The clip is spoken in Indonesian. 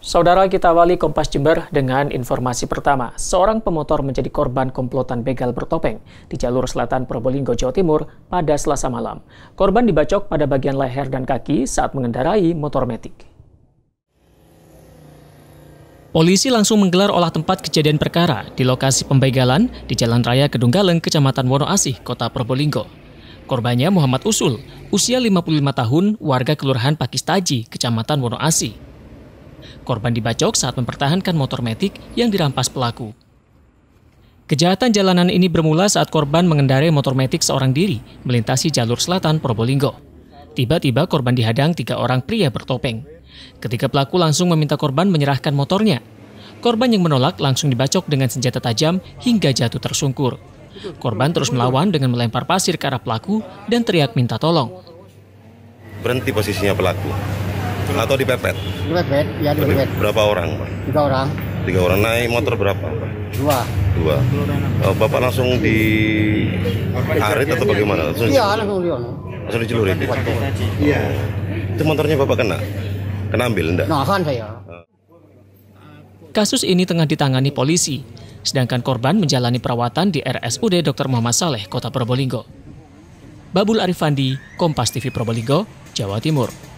Saudara kita wali Kompas Jember dengan informasi pertama. Seorang pemotor menjadi korban komplotan begal bertopeng di jalur selatan Probolinggo, Jawa Timur pada selasa malam. Korban dibacok pada bagian leher dan kaki saat mengendarai motor metik. Polisi langsung menggelar olah tempat kejadian perkara di lokasi pembegalan di Jalan Raya Kedunggaleng, Kecamatan Wonoasih, Kota Probolinggo. Korbannya Muhammad Usul, usia 55 tahun, warga Kelurahan Pakistaji, Kecamatan Wonoasih. Korban dibacok saat mempertahankan motor metik yang dirampas pelaku. Kejahatan jalanan ini bermula saat korban mengendarai motor metik seorang diri melintasi jalur selatan Probolinggo. Tiba-tiba korban dihadang tiga orang pria bertopeng. Ketika pelaku langsung meminta korban menyerahkan motornya. Korban yang menolak langsung dibacok dengan senjata tajam hingga jatuh tersungkur. Korban terus melawan dengan melempar pasir ke arah pelaku dan teriak minta tolong. Berhenti posisinya pelaku atau dipepet? Dipepet, ya dipepet. Berapa orang, Pak? Tiga orang. Tiga orang. Naik motor berapa, Pak? Dua. Dua. Oh, Bapak langsung di arit atau bagaimana? iya, langsung di anu. Langsung dicelurin? Ya? Iya. Oh. Itu motornya Bapak kena? Kena ambil, enggak? Nah, kan saya. Kasus ini tengah ditangani polisi, sedangkan korban menjalani perawatan di RSUD Dr. Muhammad Saleh, Kota Probolinggo. Babul Arifandi, Kompas TV Probolinggo, Jawa Timur.